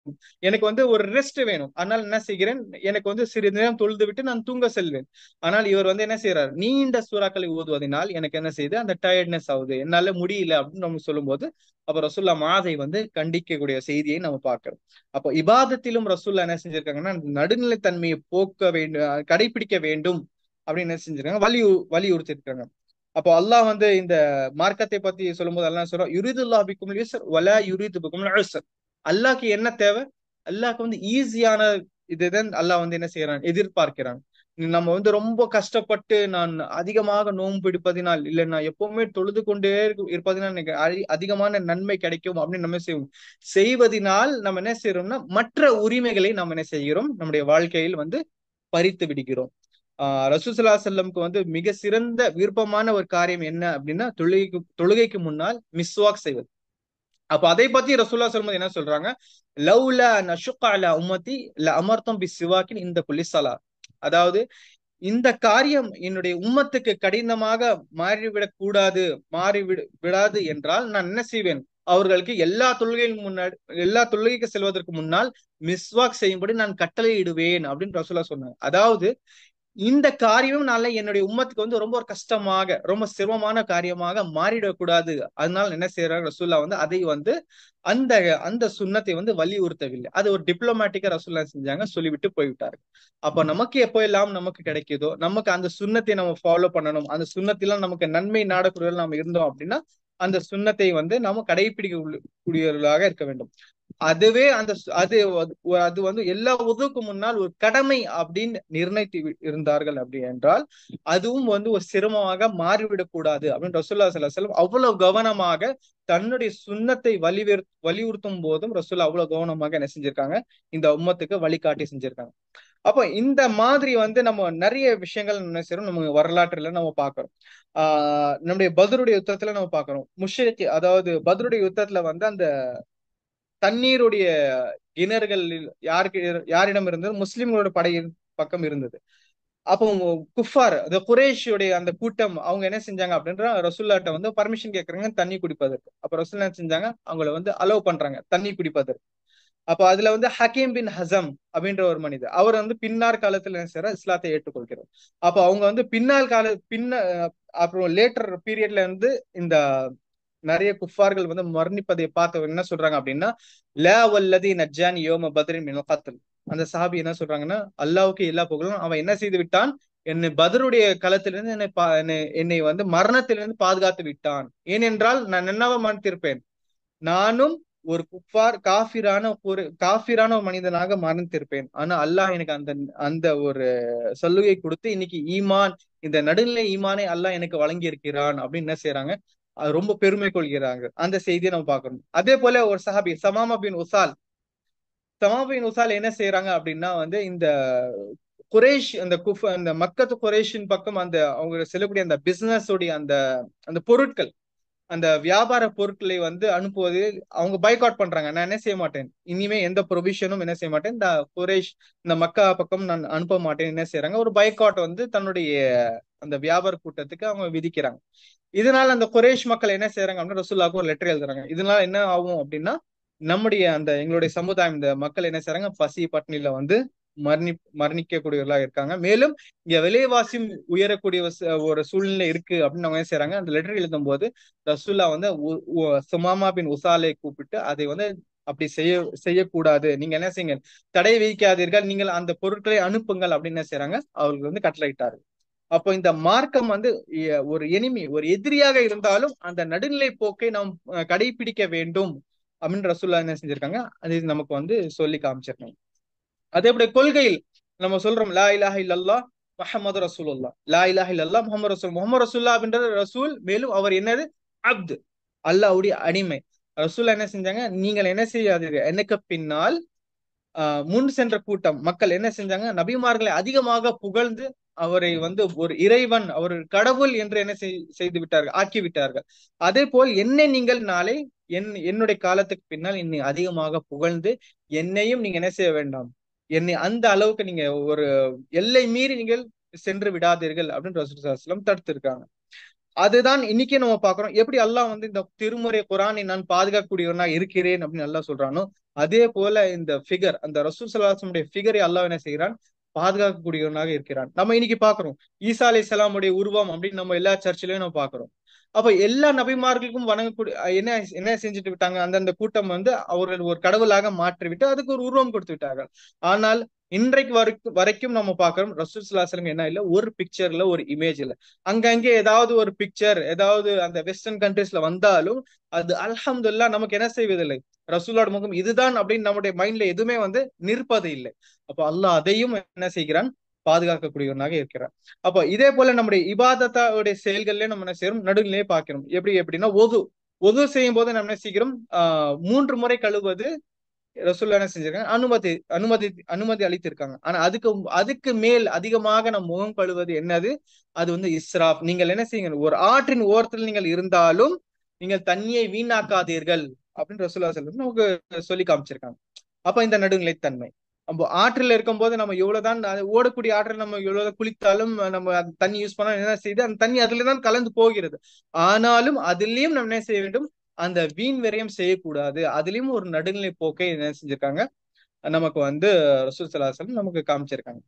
எனக்கு வந்து ஒரு ரெஸ்ட் வேணும் அதனால என்ன செய்கிறேன் எனக்கு வந்து சிறிது நேரம் தொழுது விட்டு நான் தூங்க செல்வேன் ஆனால் இவர் வந்து என்ன செய்யறார் நீண்ட சூறாக்களை ஓதுவதனால் எனக்கு என்ன செய்யுது அந்த டயர்ட்னஸ் ஆகுது என்னால முடியல அப்படின்னு நம்ம சொல்லும்போது அப்ப ரசுல்லா மாதை வந்து கண்டிக்கக்கூடிய செய்தியை நம்ம பார்க்கிறோம் அப்போ இபாதத்திலும் ரசுல்லா என்ன செஞ்சிருக்காங்கன்னா நடுநிலைத்தன்மையை போக்க வேண்டும் கடைபிடிக்க வேண்டும் அப்படின்னு என்ன செஞ்சிருக்காங்க வலியு வலியுறுத்திருக்காங்க அப்போ அல்லாஹ் வந்து இந்த மார்க்கத்தை பத்தி சொல்லும்போது அல்லா சொல்றோம் யுரிதுல்லா பிக்கும் வல யுரிது பிக்கும் அல்லாக்கு என்ன தேவை அல்லாக்கு வந்து ஈஸியான இதுதான் அல்லாஹ் வந்து என்ன செய்யறான் எதிர்பார்க்கிறான் நம்ம வந்து ரொம்ப கஷ்டப்பட்டு நான் அதிகமாக நோன்பு பிடிப்பதினால் இல்லை நான் எப்பவுமே தொழுது கொண்டே இருப்பதினால் எனக்கு அதிகமான நன்மை கிடைக்கும் அப்படின்னு நம்ம செய்வோம் செய்வதனால் நம்ம என்ன செய்யறோம்னா மற்ற உரிமைகளை நம்ம என்ன செய்கிறோம் நம்முடைய வாழ்க்கையில் வந்து பறித்து விடுகிறோம் ஆஹ் ரசூசல்லா செல்லம்க்கு வந்து மிக சிறந்த விருப்பமான ஒரு காரியம் என்ன அப்படின்னா தொழுகைக்கு தொழுகைக்கு முன்னால் மிஸ்வாக் செய்வது அப்ப அதை பத்தி ரசூல்லா சொல்லும்போது என்ன சொல்றாங்க லவ்ல நஷுக்கா அல உமத்தி ல அமர்த்தம் பி சிவாக்கின் இந்த புலிசலா அதாவது இந்த காரியம் என்னுடைய உம்மத்துக்கு கடினமாக மாறிவிடக் கூடாது மாறி விடாது என்றால் நான் என்ன செய்வேன் அவர்களுக்கு எல்லா தொழுகையின் முன்னாடி எல்லா தொழுகைக்கு செல்வதற்கு முன்னால் மிஸ்வாக் செய்யும்படி நான் கட்டளையிடுவேன் அப்படின்னு ரசூலா சொன்னாங்க அதாவது இந்த காரியமும் நல்ல என்னுடைய உம்மத்துக்கு வந்து ரொம்ப ஒரு கஷ்டமாக ரொம்ப சிரமமான காரியமாக மாறிடக்கூடாது அதனால என்ன செய்யறாங்க ரசூல்லா வந்து அதை வந்து அந்த அந்த சுண்ணத்தை வந்து வலியுறுத்தவில்லை அது ஒரு டிப்ளமேட்டிக்கா ரசூல்லா செஞ்சாங்க சொல்லிவிட்டு போய்விட்டாரு அப்ப நமக்கு எப்போ எல்லாம் நமக்கு கிடைக்குதோ நமக்கு அந்த சுண்ணத்தை நம்ம ஃபாலோ பண்ணணும் அந்த சுண்ணத்திலாம் நமக்கு நன்மை நாடக்கூடிய நம்ம இருந்தோம் அப்படின்னா அந்த சுண்ணத்தை வந்து நாம கடைபிடிக்க கூடியவர்களாக இருக்க வேண்டும் அதுவே அந்த அது அது வந்து எல்லா உதவுக்கும் முன்னால் ஒரு கடமை அப்படின்னு நிர்ணயித்து இருந்தார்கள் அப்படி என்றால் அதுவும் வந்து ஒரு சிரமமாக மாறிவிடக்கூடாது அப்படின்னு ரசூல்லா செல்லம் அவ்வளவு கவனமாக தன்னுடைய சுண்ணத்தை வலிவே வலியுறுத்தும் போதும் ரசுல்லா அவ்வளவு கவனமாக என்ன செஞ்சிருக்காங்க இந்த உம்மத்துக்கு வழிகாட்டி செஞ்சிருக்காங்க அப்போ இந்த மாதிரி வந்து நம்ம நிறைய விஷயங்கள் செய்யறோம் நம்ம வரலாற்றுல நம்ம பாக்குறோம் ஆஹ் நம்முடைய பதருடைய யுத்தத்துல நம்ம பாக்குறோம் முஷரிக்கு அதாவது பதருடைய யுத்தத்துல வந்து அந்த தண்ணீருடைய கிணறுகள் யாருக்கு யாரிடம் இருந்தது முஸ்லிம்களோட படையின் பக்கம் இருந்தது அப்போ குஃபார் அந்த குரேஷியுடைய அந்த கூட்டம் அவங்க என்ன செஞ்சாங்க அப்படின்ற ரசுல்லாட்ட வந்து பர்மிஷன் கேட்கறாங்க தண்ணி குடிப்பதற்கு அப்ப ரசுல்லா செஞ்சாங்க அவங்கள வந்து அலோவ் பண்றாங்க தண்ணி குடிப்பதற்கு அப்போ அதுல வந்து ஹக்கீம் பின் ஹசம் அப்படின்ற ஒரு மனிதர் அவர் வந்து பின்னார் காலத்துல என்ன செய்யற இஸ்லாத்தை ஏற்றுக்கொள்கிறார் அப்போ அவங்க வந்து பின்னால் கால பின்ன அப்புறம் லேட்டர் பீரியட்ல இருந்து இந்த நிறைய குஃபார்கள் வந்து மரணிப்பதை பார்த்து என்ன சொல்றாங்க அப்படின்னா லே வல்லதி நஜான் யோம பத்ரின் மினகாத்தல் அந்த சாபி என்ன சொல்றாங்கன்னா அல்லாவுக்கு எல்லா புகழும் அவன் என்ன செய்து விட்டான் என்னை பதருடைய களத்திலிருந்து என்னை என்னை வந்து மரணத்திலிருந்து பாதுகாத்து விட்டான் ஏனென்றால் நான் என்னவா மறந்திருப்பேன் நானும் ஒரு குஃபார் காஃபிரான ஒரு காஃபிரான ஒரு மனிதனாக மறந்திருப்பேன் ஆனா அல்லாஹ் எனக்கு அந்த அந்த ஒரு சலுகை கொடுத்து இன்னைக்கு ஈமான் இந்த நடுநிலை ஈமானை அல்லாஹ் எனக்கு வழங்கி இருக்கிறான் அப்படின்னு என்ன செய்யறாங்க ரொம்ப பெருமை கொள்கிறாங்க அந்த செய்தியை நம்ம பார்க்கணும் அதே போல ஒரு சஹாபி சமாமா பின் உசால் சமாமா பின் உசால் என்ன செய்யறாங்க அப்படின்னா வந்து இந்த குரேஷ் அந்த குஃப் அந்த மக்கத்து குரேஷின் பக்கம் அந்த அவங்க செல்லக்கூடிய அந்த பிசினஸ் உடைய அந்த அந்த பொருட்கள் அந்த வியாபார பொருட்களை வந்து அனுப்புவது அவங்க பைக்காட் பண்றாங்க நான் என்ன செய்ய மாட்டேன் இனிமே எந்த ப்ரொவிஷனும் என்ன செய்ய மாட்டேன் இந்த குரேஷ் இந்த மக்கா பக்கம் நான் அனுப்ப மாட்டேன் என்ன செய்யறாங்க ஒரு பைக்காட் வந்து தன்னுடைய அந்த வியாபார கூட்டத்துக்கு அவங்க விதிக்கிறாங்க இதனால அந்த குரேஷ் மக்கள் என்ன செய்யறாங்க அப்படின்னா ரசூல்லாவுக்கு ஒரு லெட்டர் எழுதுறாங்க இதனால என்ன ஆகும் அப்படின்னா நம்முடைய அந்த எங்களுடைய சமுதாயம் இந்த மக்கள் என்ன செய்யறாங்க பசி பட்னில வந்து மரணி மரணிக்கக்கூடியவர்களாக இருக்காங்க மேலும் இங்க விலைவாசியும் உயரக்கூடிய ஒரு சூழ்நிலை இருக்கு அப்படின்னு அவங்க என்ன செய்யறாங்க அந்த லெட்டர் எழுதும் போது ரசூல்லா வந்து சுமாமா பின் உசாலை கூப்பிட்டு அதை வந்து அப்படி செய்ய செய்யக்கூடாது நீங்க என்ன செய்யுங்க தடை விதிக்காதீர்கள் நீங்கள் அந்த பொருட்களை அனுப்புங்கள் அப்படின்னு என்ன செய்யறாங்க அவர்கள் வந்து கட்டளையிட்டார்கள் அப்போ இந்த மார்க்கம் வந்து ஒரு எனிமி ஒரு எதிரியாக இருந்தாலும் அந்த நடுநிலை போக்கை நாம் கடைபிடிக்க வேண்டும் அப்படின்னு ரசூல்லா என்ன செஞ்சிருக்காங்க அது நமக்கு வந்து சொல்லி காமிச்சிருக்காங்க அதே போல கொள்கையில் நம்ம சொல்றோம் லா இலாஹ இல்லல்லா மஹமது ரசூலுல்லா லா இலாஹ இல்லல்லா முகமது ரசூல் முகமது ரசூல்லா அப்படின்றது ரசூல் மேலும் அவர் என்னது அப்து அல்லாவுடைய அடிமை ரசூல்லா என்ன செஞ்சாங்க நீங்கள் என்ன செய்யாதீர்கள் எனக்கு பின்னால் முன் சென்ற கூட்டம் மக்கள் என்ன செஞ்சாங்க நபிமார்களை அதிகமாக புகழ்ந்து அவரை வந்து ஒரு இறைவன் அவர் கடவுள் என்று என்ன செய்து விட்டார்கள் ஆக்கிவிட்டார்கள் அதே போல் என்னை நீங்கள் நாளை என் என்னுடைய காலத்துக்கு பின்னால் என்னை அதிகமாக புகழ்ந்து என்னையும் நீங்க என்ன செய்ய வேண்டாம் என்னை அந்த அளவுக்கு நீங்க ஒரு எல்லை மீறி நீங்கள் சென்று விடாதீர்கள் அப்படின்னு ரசூசாஸ்லம் தடுத்து இருக்காங்க அதுதான் இன்னைக்கே நம்ம பாக்குறோம் எப்படி அல்லாஹ் வந்து இந்த திருமுறை குரானை நான் பாதுகாக்கக்கூடியவனா இருக்கிறேன் அப்படின்னு எல்லாம் சொல்றானோ அதே போல இந்த ஃபிகர் அந்த ரசூல் சலாஹமுடைய ஃபிகரை அல்லாஹ் என்ன செய்கிறான் பாதுகாக்கக்கூடியவனாக இருக்கிறான் நம்ம இன்னைக்கு பாக்குறோம் ஈசா அலை சலாமுடைய உருவம் அப்படின்னு நம்ம எல்லா சர்ச்சிலையும் நம்ம பாக்குறோம் அப்ப எல்லா நபிமார்களுக்கும் வணங்கக்கூடிய என்ன என்ன செஞ்சுட்டு விட்டாங்க அந்தந்த கூட்டம் வந்து அவர்கள் ஒரு கடவுளாக மாற்றிவிட்டு அதுக்கு ஒரு உருவம் கொடுத்து விட்டார்கள் ஆனால் இன்றைக்கு வரைக்கும் வரைக்கும் நம்ம பாக்குறோம் ரசூல் சுல்லாசலம் என்ன இல்ல ஒரு பிக்சர்ல ஒரு இமேஜ் இல்ல அங்கங்கே ஏதாவது ஒரு பிக்சர் ஏதாவது அந்த வெஸ்டர்ன் கண்ட்ரிஸ்ல வந்தாலும் அது அல்ஹம்துல்லா நமக்கு என்ன செய்வதில்லை ரசூலோட முகம் இதுதான் அப்படின்னு நம்முடைய மைண்ட்ல எதுவுமே வந்து நிற்பது இல்லை அப்ப அல்லாஹ் அதையும் என்ன செய்கிறான் பாதுகாக்கக்கூடியவனாக இருக்கிறார் அப்போ இதே போல நம்முடைய இபாதத்தாவுடைய செயல்கள்லயே நம்ம என்ன செய்யறோம் நடுநிலையே பார்க்கிறோம் எப்படி எப்படின்னா ஒது ஒது செய்யும் போது நம்ம என்ன செய்கிறோம் ஆஹ் மூன்று முறை கழுவுவது ரசூல் என்ன செஞ்சிருக்காங்க அனுமதி அனுமதி அனுமதி அளித்திருக்காங்க ஆனா அதுக்கு அதுக்கு மேல் அதிகமாக நம் முகம் கழுவது என்னது அது வந்து இஸ்ராப் நீங்கள் என்ன செய்யுங்க ஒரு ஆற்றின் ஓரத்தில் நீங்கள் இருந்தாலும் நீங்கள் தண்ணியை வீணாக்காதீர்கள் அப்படின்னு ரசூலா செல்லம் நமக்கு சொல்லி காமிச்சிருக்காங்க அப்ப இந்த நடுநிலைத்தன்மை நம்ம ஆற்றில் இருக்கும்போது நம்ம எவ்வளவுதான் ஓடக்கூடிய ஆற்றில் நம்ம எவ்வளவு குளித்தாலும் நம்ம அந்த தண்ணி யூஸ் பண்ணாலும் என்ன செய்யுது அந்த தண்ணி அதுல தான் கலந்து போகிறது ஆனாலும் அதுலயும் நம்ம என்ன செய்ய வேண்டும் அந்த வீண் விரயம் செய்யக்கூடாது அதுலயும் ஒரு நடுநிலை போக்கை என்ன செஞ்சிருக்காங்க நமக்கு வந்து ரசூல் சலாசலம் நமக்கு காமிச்சிருக்காங்க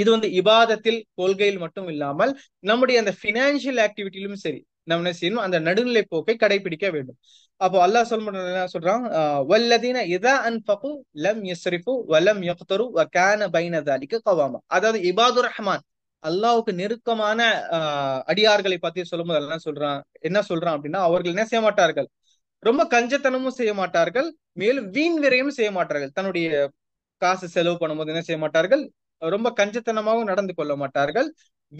இது வந்து இபாதத்தில் கொள்கையில் மட்டும் இல்லாமல் நம்முடைய அந்த பினான்சியல் ஆக்டிவிட்டியிலும் சரி நம்ம என்ன செய்யணும் அந்த நடுநிலை போக்கை கடைபிடிக்க வேண்டும் அப்போ அல்லாஹ் சொல் என்ன சொல்றான் வல்லதீன இதா லம் யஸ்ரிஃபு வலம் யக்தரு கவாமா அதாவது இபாதுர் ரஹ்மான் அல்லாவுக்கு நெருக்கமான அடியார்களை பத்தி சொல்லும்போது என்ன சொல்றான் என்ன சொல்றான் அப்படின்னா அவர்கள் என்ன செய்ய மாட்டார்கள் ரொம்ப கஞ்சத்தனமும் செய்ய மாட்டார்கள் மேலும் வீண் விரையும் செய்ய மாட்டார்கள் தன்னுடைய காசு செலவு பண்ணும்போது என்ன செய்ய மாட்டார்கள் ரொம்ப கஞ்சத்தனமாகவும் நடந்து கொள்ள மாட்டார்கள்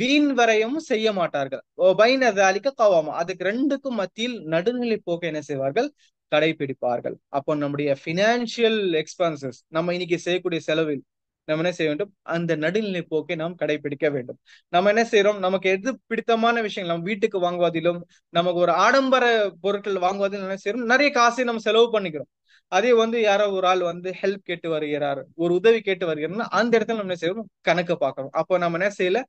வீண் வரையும் செய்ய மாட்டார்கள் பைனதாலிக்க கவாமா அதுக்கு ரெண்டுக்கும் மத்தியில் நடுநிலை போக்க என்ன செய்வார்கள் கடைபிடிப்பார்கள் அப்போ நம்முடைய பினான்சியல் எக்ஸ்பென்சஸ் நம்ம இன்னைக்கு செய்யக்கூடிய செலவில் நம்ம என்ன செய்ய வேண்டும் அந்த நடுநிலை போக்கை நாம் கடைபிடிக்க வேண்டும் நம்ம என்ன செய்யறோம் நமக்கு எது பிடித்தமான விஷயங்கள் நம்ம வீட்டுக்கு வாங்குவதிலும் நமக்கு ஒரு ஆடம்பர பொருட்கள் வாங்குவதிலும் என்ன செய்யறோம் நிறைய காசை நம்ம செலவு பண்ணிக்கிறோம் அதே வந்து யாரோ ஒரு ஆள் வந்து ஹெல்ப் கேட்டு வருகிறார் ஒரு உதவி கேட்டு வருகிறார்னா அந்த இடத்துல நம்ம என்ன செய்யறோம் கணக்கு பார்க்கணும் அப்போ நம்ம என்ன செய்யல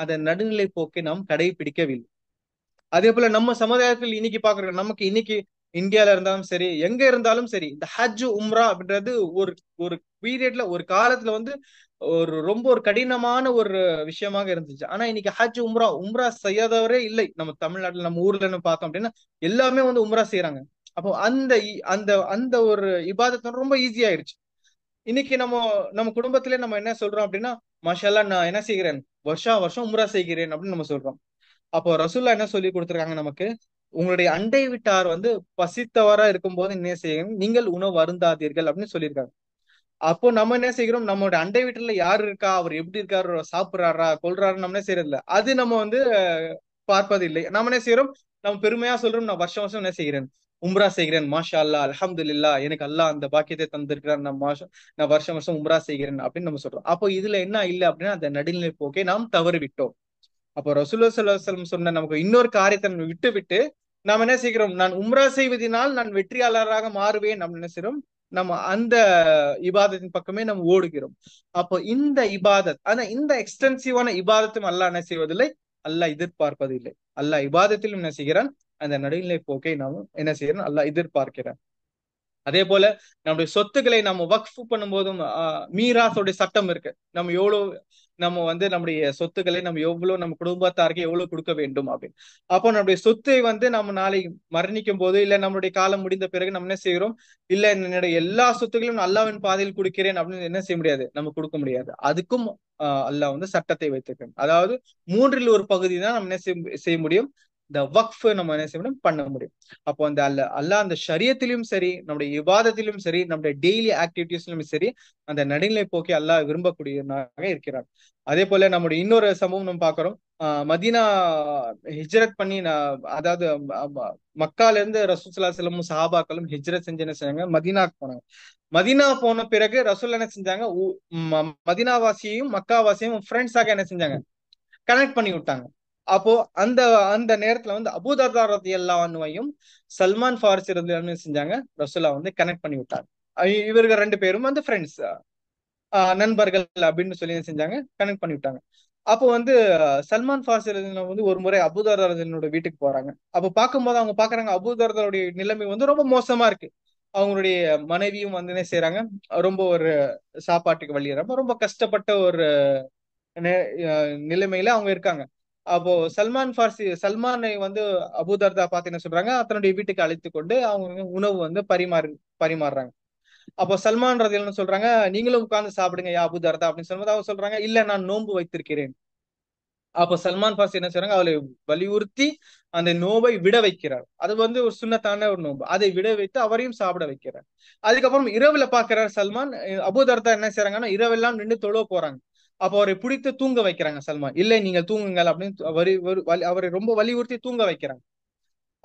அதன் நடுநிலை போக்கை நாம் கடைபிடிக்கவில்லை அதே போல நம்ம சமுதாயத்தில் இன்னைக்கு பாக்குறோம் நமக்கு இன்னைக்கு இந்தியால இருந்தாலும் சரி எங்க இருந்தாலும் சரி இந்த ஹஜ் உம்ரா அப்படின்றது ஒரு ஒரு பீரியட்ல ஒரு காலத்துல வந்து ஒரு ரொம்ப ஒரு கடினமான ஒரு விஷயமாக இருந்துச்சு ஆனா இன்னைக்கு ஹஜ் உம்ரா உம்ரா செய்யாதவரே இல்லை நம்ம தமிழ்நாட்டுல நம்ம ஊர்ல பார்த்தோம் அப்படின்னா எல்லாமே வந்து உம்ரா செய்யறாங்க அப்போ அந்த அந்த அந்த ஒரு இபாதத்தை ரொம்ப ஆயிடுச்சு இன்னைக்கு நம்ம நம்ம குடும்பத்திலே நம்ம என்ன சொல்றோம் அப்படின்னா மாஷால்லா நான் என்ன செய்கிறேன் வருஷா வருஷம் உம்ரா செய்கிறேன் அப்படின்னு நம்ம சொல்றோம் அப்போ ரசூல்லா என்ன சொல்லி கொடுத்துருக்காங்க நமக்கு உங்களுடைய அண்டை விட்டார் வந்து பசித்தவரா இருக்கும்போது என்ன செய்யணும் நீங்கள் உணவு வருந்தாதீர்கள் அப்படின்னு சொல்லியிருக்காங்க அப்போ நம்ம என்ன செய்கிறோம் நம்மளோட அண்டை வீட்டுல யாரு இருக்கா அவர் எப்படி இருக்காரு சாப்பிடுறாரா கொள்றாரு நம்ம என்ன செய்யறது அது நம்ம வந்து பார்ப்பது இல்லை நம்ம என்ன செய்யறோம் நம்ம பெருமையா சொல்றோம் நான் வருஷம் வருஷம் என்ன செய்கிறேன் உம்ரா செய்கிறேன் மாஷா அல்லா அலமதுல்லா எனக்கு அல்லா அந்த பாக்கியத்தை தந்திருக்கிறான் நான் மாஷா நான் வருஷம் வருஷம் உம்ரா செய்கிறேன் அப்படின்னு நம்ம சொல்றோம் அப்போ இதுல என்ன இல்லை அப்படின்னா அந்த நடுநிலை போக்கே நாம் தவறு விட்டோம் அப்போ ரசூல்லா சொல்லம் சொன்ன நமக்கு இன்னொரு காரியத்தை நம்ம விட்டு விட்டு நாம் என்ன செய்கிறோம் நான் உம்ரா செய்வதனால் நான் வெற்றியாளராக மாறுவேன் நம்ம என்ன செய்கிறோம் நம்ம அந்த இபாதத்தின் பக்கமே நம்ம ஓடுகிறோம் அப்போ இந்த இபாதத் ஆனா இந்த எக்ஸ்டென்சிவான இபாதத்தும் அல்லா என்ன செய்வதில்லை அல்லாஹ் எதிர்பார்ப்பதில்லை அல்லாஹ் இபாதத்திலும் என்ன செய்கிறான் அந்த நடுநிலை போக்கை நாம் என்ன செய்யறோம் நல்லா எதிர்பார்க்கிறேன் அதே போல நம்முடைய சொத்துக்களை நம்ம வக்ஃப் போதும் மீராசோடைய சட்டம் இருக்கு நம்ம எவ்வளவு நம்ம வந்து நம்முடைய சொத்துக்களை நம்ம எவ்வளவு நம்ம குடும்பத்தாருக்கு எவ்வளவு கொடுக்க வேண்டும் அப்படின்னு அப்போ நம்முடைய சொத்தை வந்து நம்ம நாளை மரணிக்கும் போது இல்ல நம்மளுடைய காலம் முடிந்த பிறகு நம்ம என்ன செய்கிறோம் இல்ல என்னுடைய எல்லா சொத்துக்களையும் அல்லாவின் பாதையில் கொடுக்கிறேன் அப்படின்னு என்ன செய்ய முடியாது நம்ம கொடுக்க முடியாது அதுக்கும் அல்லாஹ் வந்து சட்டத்தை வைத்திருக்கேன் அதாவது மூன்றில் ஒரு பகுதி தான் நம்ம என்ன செய்ய முடியும் இந்த வக்ஃப் நம்ம என்ன செய்யணும் பண்ண முடியும் அப்போ அந்த அல்ல அல்ல அந்த ஷரியத்திலும் சரி நம்முடைய விவாதத்திலும் சரி நம்முடைய டெய்லி ஆக்டிவிட்டிஸ்லும் சரி அந்த நடுநிலை போக்கி அல்லா விரும்பக்கூடியவனாக இருக்கிறார் அதே போல நம்முடைய இன்னொரு சம்பவம் நம்ம பாக்குறோம் மதீனா ஹிஜ்ரத் பண்ணி நான் அதாவது மக்கால இருந்து ரசூசுல்லா செல்லமும் சஹாபாக்களும் ஹிஜ்ரத் செஞ்சு என்ன செஞ்சாங்க மதீனாக்கு போனாங்க மதீனா போன பிறகு ரசூல் என்ன செஞ்சாங்க மக்கா மக்காவாசியும் ஃப்ரெண்ட்ஸாக என்ன செஞ்சாங்க கனெக்ட் பண்ணி விட்டாங்க அப்போ அந்த அந்த நேரத்துல வந்து அபுதர்தா எல்லா அண்ணுவையும் சல்மான் ஃபாரிஸ் ரதி செஞ்சாங்க ரசுல்லா வந்து கனெக்ட் பண்ணி விட்டாங்க இவர்கள் ரெண்டு பேரும் வந்து ஃப்ரெண்ட்ஸ் நண்பர்கள் அப்படின்னு சொல்லி செஞ்சாங்க கனெக்ட் பண்ணி விட்டாங்க அப்போ வந்து சல்மான் ஃபாரிசி வந்து ஒரு முறை அபுதர்தாரதனோட வீட்டுக்கு போறாங்க அப்போ பார்க்கும்போது அவங்க பாக்குறாங்க அபுதர்தாருடைய நிலைமை வந்து ரொம்ப மோசமா இருக்கு அவங்களுடைய மனைவியும் வந்து என்ன செய்யறாங்க ரொம்ப ஒரு சாப்பாட்டுக்கு வழியிறாங்க ரொம்ப கஷ்டப்பட்ட ஒரு நிலைமையில அவங்க இருக்காங்க அப்போ சல்மான் ஃபார்சி சல்மானை வந்து அபுதர்தா பாத்தீங்கன்னா சொல்றாங்க அத்தனுடைய வீட்டுக்கு அழைத்து கொண்டு அவங்க உணவு வந்து பரிமாறு பரிமாறுறாங்க அப்போ சல்மான் என்ன சொல்றாங்க நீங்களும் உட்கார்ந்து சாப்பிடுங்க யா அபுதர்தா அப்படின்னு சொல்லும்போது அவங்க சொல்றாங்க இல்ல நான் நோன்பு வைத்திருக்கிறேன் அப்போ சல்மான் ஃபார்சி என்ன செய்றாங்க அவளை வலியுறுத்தி அந்த நோவை விட வைக்கிறார் அது வந்து ஒரு சுண்ணத்தான ஒரு நோன்பு அதை விட வைத்து அவரையும் சாப்பிட வைக்கிறார் அதுக்கப்புறம் இரவுல பாக்குறார் சல்மான் அபுதர்தா என்ன செய்யறாங்கன்னா இரவெல்லாம் நின்று தொழுவ போறாங்க அப்போ அவரை பிடித்து தூங்க வைக்கிறாங்க சல்மான் இல்லை நீங்கள் தூங்குங்கள் அப்படின்னு வரி அவரை ரொம்ப வலியுறுத்தி தூங்க வைக்கிறாங்க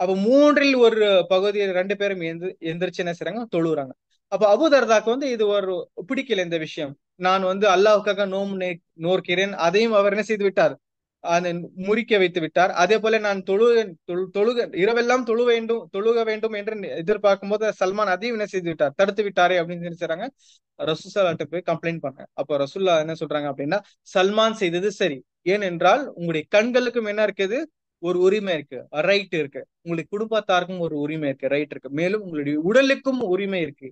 அப்ப மூன்றில் ஒரு பகுதி ரெண்டு பேரும் எந்த எந்திரிச்சு என்ன செய்றாங்க தொழுறாங்க அப்ப அபுதர்தாக்கு வந்து இது ஒரு பிடிக்கல இந்த விஷயம் நான் வந்து அல்லாவுக்காக நோம் நோக்கிறேன் அதையும் அவர் என்ன செய்து விட்டார் முறிக்க வைத்து விட்டார் அதே போல நான் தொழுக தொழுக இரவெல்லாம் தொழு வேண்டும் தொழுக வேண்டும் என்று எதிர்பார்க்கும் போது சல்மான் அதையும் என்ன செய்து விட்டார் தடுத்து விட்டாரே அப்படின்னு நினைச்சாங்க ரசூசல்லாட்ட போய் கம்ப்ளைண்ட் பண்ண அப்ப ரசூல்லா என்ன சொல்றாங்க அப்படின்னா சல்மான் செய்தது சரி ஏனென்றால் உங்களுடைய கண்களுக்கும் என்ன இருக்குது ஒரு உரிமை இருக்கு ரைட் இருக்கு உங்களுக்கு குடும்பத்தாருக்கும் ஒரு உரிமை இருக்கு ரைட் இருக்கு மேலும் உங்களுடைய உடலுக்கும் உரிமை இருக்கு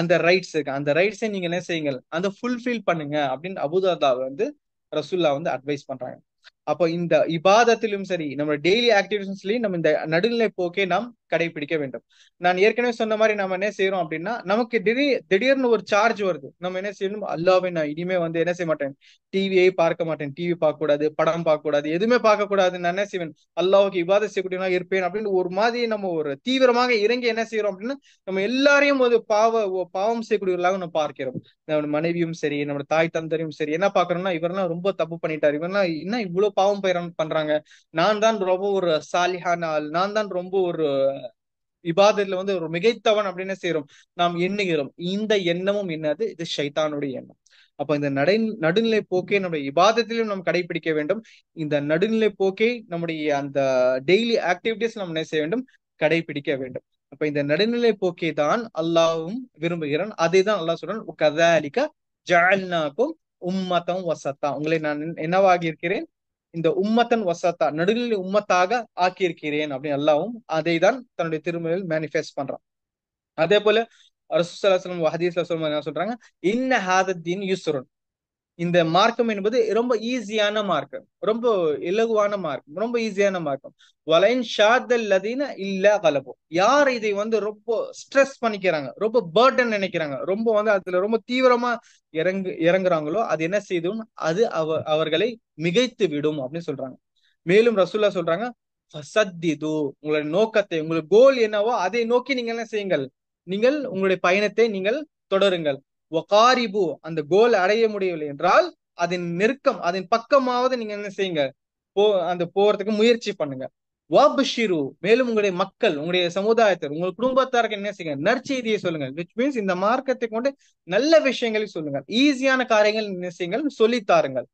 அந்த ரைட்ஸ் இருக்கு அந்த ரைட்ஸை நீங்க என்ன செய்யுங்கள் அந்த ஃபுல்ஃபில் பண்ணுங்க அப்படின்னு அபுதாதா வந்து ரசூல்லா வந்து அட்வைஸ் பண்றாங்க அப்போ இந்த இபாதத்திலும் சரி நம்ம டெய்லி ஆக்டிவிட்டிஸ்லயும் நம்ம இந்த நடுநிலை போக்கே நாம் கடைபிடிக்க வேண்டும் நான் ஏற்கனவே சொன்ன மாதிரி நம்ம என்ன செய்யறோம் அப்படின்னா நமக்கு திடீர் திடீர்னு ஒரு சார்ஜ் வருது நம்ம என்ன செய்யணும் அல்லாவே நான் இனிமே வந்து என்ன செய்ய மாட்டேன் டிவியை பார்க்க மாட்டேன் டிவி பார்க்க கூடாது படம் பார்க்க கூடாது எதுவுமே பார்க்க கூடாது நான் என்ன செய்வேன் அல்லாவுக்கு இபாத செய்யக்கூடியவனா இருப்பேன் அப்படின்னு ஒரு மாதிரி நம்ம ஒரு தீவிரமாக இறங்கி என்ன செய்யறோம் அப்படின்னா நம்ம எல்லாரையும் ஒரு பாவ பாவம் செய்யக்கூடியவர்களாக நம்ம பார்க்கிறோம் நம்ம மனைவியும் சரி நம்ம தாய் தந்தரையும் சரி என்ன பாக்குறோம்னா இவரெல்லாம் ரொம்ப தப்பு பண்ணிட்டாரு இவரெல்லாம் என்ன இவ்வளவு பாவம் பயிரம் பண்றாங்க நான் தான் ரொம்ப ஒரு சாலிஹான ஆள் நான் தான் ரொம்ப ஒரு இபாதத்துல வந்து ஒரு மிகைத்தவன் அப்படின்னு செய்யறோம் நாம் எண்ணுகிறோம் இந்த எண்ணமும் என்னது இது ஷைத்தானுடைய எண்ணம் அப்ப இந்த நடை நடுநிலை போக்கே நம்முடைய இபாதத்திலும் நாம் கடைபிடிக்க வேண்டும் இந்த நடுநிலை போக்கை நம்முடைய அந்த டெய்லி ஆக்டிவிட்டிஸ் நம்ம என்ன செய்ய வேண்டும் கடைபிடிக்க வேண்டும் அப்ப இந்த நடுநிலை போக்கை தான் அல்லாவும் விரும்புகிறான் அதே தான் அல்லாஹ் சொல்றான் கதாலிக்க ஜாலினாக்கும் உம்மதம் வசத்தா உங்களை நான் என்னவாகி இருக்கிறேன் இந்த உம்மத்தன் வசத்தா நடுகளில் உம்மத்தாக ஆக்கியிருக்கிறேன் அப்படின்னு எல்லாவும் அதை தான் தன்னுடைய திருமணில் மேனிஃபெஸ்ட் பண்றான் அதே போல அரசு ஹதீஸ்ல சொல்லும் என்ன சொல்றாங்க இன்ன ஹாதத்தீன் யூசுரன் இந்த மார்க்கம் என்பது ரொம்ப ஈஸியான மார்க்கம் ரொம்ப இலகுவான மார்க்கம் ரொம்ப ஈஸியான மார்க்கம் வலைன் ஷாதல் லதீன இல்ல கலபோ யார் இதை வந்து ரொம்ப ஸ்ட்ரெஸ் பண்ணிக்கிறாங்க ரொம்ப பேர்டன் நினைக்கிறாங்க ரொம்ப வந்து அதுல ரொம்ப தீவிரமா இறங்கு இறங்குறாங்களோ அது என்ன செய்தும் அது அவ அவர்களை மிகைத்து விடும் அப்படின்னு சொல்றாங்க மேலும் ரசூல்லா சொல்றாங்க உங்களுடைய நோக்கத்தை உங்களுடைய கோல் என்னவோ அதை நோக்கி நீங்கள் என்ன செய்யுங்கள் நீங்கள் உங்களுடைய பயணத்தை நீங்கள் தொடருங்கள் ஒகாரிபு அந்த கோல் அடைய முடியவில்லை என்றால் அதன் நெருக்கம் அதன் பக்கமாவது நீங்க என்ன செய்யுங்க போ அந்த போறதுக்கு முயற்சி பண்ணுங்க வாபிஷிரு மேலும் உங்களுடைய மக்கள் உங்களுடைய சமுதாயத்தில் உங்கள் குடும்பத்தாருக்கு என்ன செய்யுங்க நற்செய்தியை சொல்லுங்கள் விச் மீன்ஸ் இந்த மார்க்கத்தை கொண்டு நல்ல விஷயங்களை சொல்லுங்கள் ஈஸியான காரியங்கள் என்ன செய்யுங்கள் சொல்லித்தாருங்கள்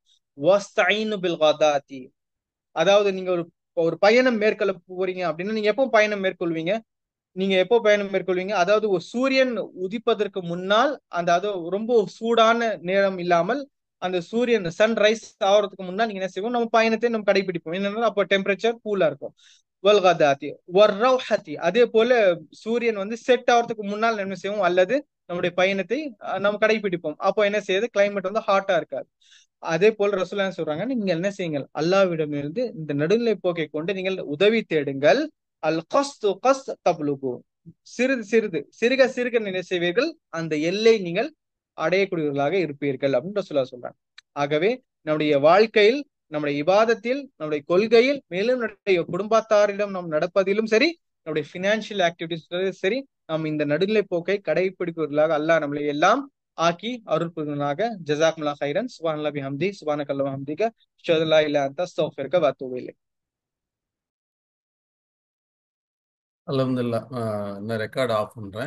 அதாவது நீங்க ஒரு ஒரு பயணம் மேற்கொள்ள போறீங்க அப்படின்னா நீங்க எப்போ பயணம் மேற்கொள்வீங்க நீங்க எப்போ பயணம் மேற்கொள்வீங்க அதாவது ஒரு சூரியன் உதிப்பதற்கு முன்னால் அந்த அது ரொம்ப சூடான நேரம் இல்லாமல் அந்த சூரியன் சன்ரைஸ் ஆகிறதுக்கு முன்னால் நீங்க என்ன செய்வோம் நம்ம பயணத்தை நம்ம கடைபிடிப்போம் என்னன்னா அப்போ டெம்பரேச்சர் கூலா இருக்கும் வல்காதாத்தி வர்ரௌஹத்தி அதே போல சூரியன் வந்து செட் ஆகிறதுக்கு முன்னால் என்ன செய்வோம் அல்லது நம்முடைய பயணத்தை நம்ம கடைபிடிப்போம் அப்போ என்ன செய்யுது கிளைமேட் வந்து ஹாட்டா இருக்காது அதே போல் ரசூலா சொல்றாங்க நீங்க என்ன செய்யுங்கள் அல்லாவிடமிருந்து இந்த நடுநிலை போக்கை கொண்டு நீங்கள் உதவி தேடுங்கள் அல் கஸ்து கஸ் தப்லுகு சிறிது சிறிது சிறுக சிறுக நினை செய்வீர்கள் அந்த எல்லை நீங்கள் அடையக்கூடியவர்களாக இருப்பீர்கள் அப்படின்ற சொல்ல சொல்றாங்க ஆகவே நம்முடைய வாழ்க்கையில் நம்முடைய இபாதத்தில் நம்முடைய கொள்கையில் மேலும் நம்முடைய குடும்பத்தாரிடம் நாம் நடப்பதிலும் சரி நம்முடைய பினான்சியல் ஆக்டிவிட்டிஸ் சரி நாம் இந்த நடுநிலை போக்கை கடைபிடிப்பவர்களாக அல்லாஹ் நம்மளை எல்லாம் ஆக்கி அருள்புதனாக ஜசாக் ஜசாக்முல்லா ஹைரன் சுபான் லபி ஹம்தி சுபான கல்லா ஹம்திக ஷதுல்லா இல்லா அந்த சோஃபிற்க அலமதுல்லா நான் ரெக்கார்ட் ஆஃப் பண்ணுறேன்